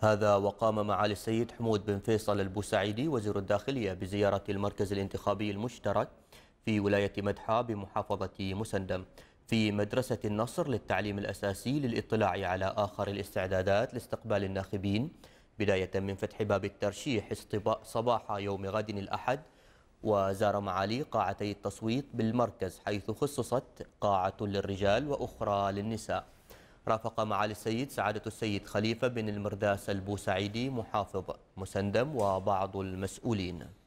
هذا وقام معالي السيد حمود بن فيصل البوسعيدي وزير الداخلية بزيارة المركز الانتخابي المشترك في ولاية مدحى بمحافظة مسندم في مدرسة النصر للتعليم الأساسي للإطلاع على آخر الاستعدادات لاستقبال الناخبين بداية من فتح باب الترشيح صباح يوم غد الأحد وزار معالي قاعتي التصويت بالمركز حيث خصصت قاعة للرجال وأخرى للنساء رافق معالي السيد سعادة السيد خليفة بن المرداس البوسعيدي محافظ مسندم وبعض المسؤولين